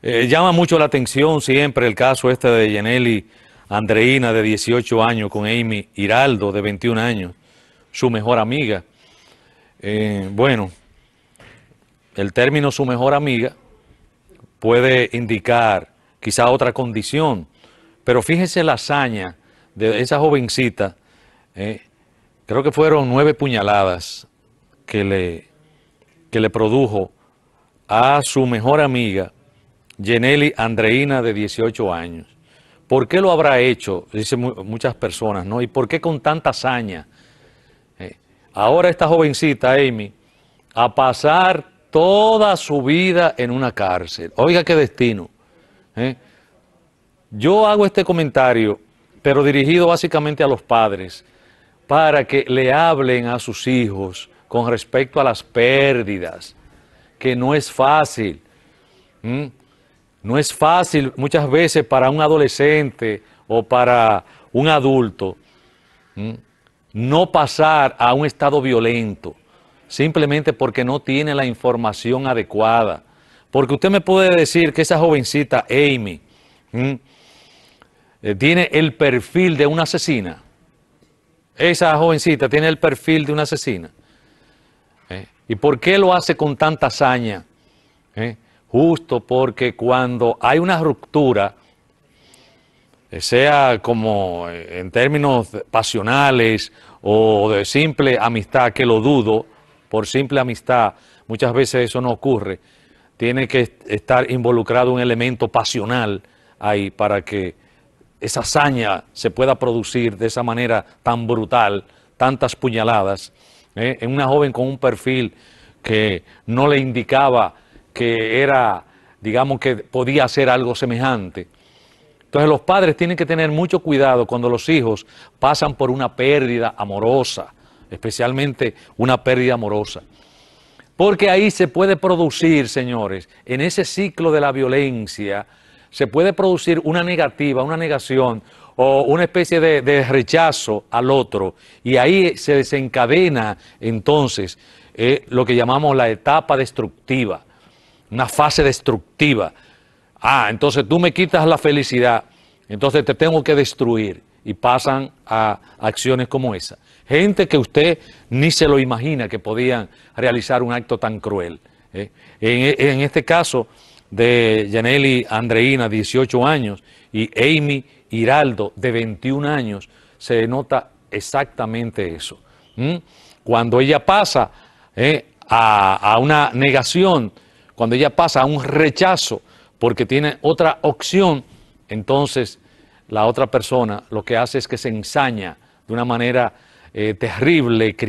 Eh, llama mucho la atención siempre el caso este de Yaneli Andreina, de 18 años, con Amy Hiraldo, de 21 años, su mejor amiga. Eh, bueno, el término su mejor amiga puede indicar quizá otra condición, pero fíjese la hazaña de esa jovencita, eh, creo que fueron nueve puñaladas que le, que le produjo a su mejor amiga Yeneli Andreina de 18 años. ¿Por qué lo habrá hecho? Dicen muchas personas, ¿no? ¿Y por qué con tanta hazaña? Eh, ahora esta jovencita, Amy, a pasar toda su vida en una cárcel. Oiga qué destino. ¿eh? Yo hago este comentario, pero dirigido básicamente a los padres, para que le hablen a sus hijos con respecto a las pérdidas, que no es fácil. No es fácil muchas veces para un adolescente o para un adulto no pasar a un estado violento, simplemente porque no tiene la información adecuada. Porque usted me puede decir que esa jovencita, Amy, eh, tiene el perfil de una asesina. Esa jovencita tiene el perfil de una asesina. ¿Eh? ¿Y por qué lo hace con tanta hazaña? ¿Eh? justo porque cuando hay una ruptura, eh, sea como eh, en términos pasionales o de simple amistad, que lo dudo, por simple amistad, muchas veces eso no ocurre, tiene que estar involucrado un elemento pasional ahí para que esa hazaña se pueda producir de esa manera tan brutal, tantas puñaladas, eh, en una joven con un perfil que no le indicaba que era, digamos, que podía hacer algo semejante. Entonces los padres tienen que tener mucho cuidado cuando los hijos pasan por una pérdida amorosa, especialmente una pérdida amorosa. Porque ahí se puede producir, señores, en ese ciclo de la violencia, se puede producir una negativa, una negación o una especie de, rechazo al otro. Y ahí se desencadena entonces eh, lo que llamamos la etapa destructiva una fase destructiva. Ah, entonces tú me quitas la felicidad, entonces te tengo que destruir. Y pasan a acciones como esa. Gente que usted ni se lo imagina que podían realizar un acto tan cruel. ¿eh? E, en, este caso de Janelli Andreina, 18 años, y Amy Hiraldo, de 21 años, se nota exactamente eso. Cuando ella pasa ¿eh? a, a una negación, cuando ella pasa a un rechazo porque tiene otra opción, entonces la otra persona lo que hace es que se ensaña de una manera eh, terrible, terrible.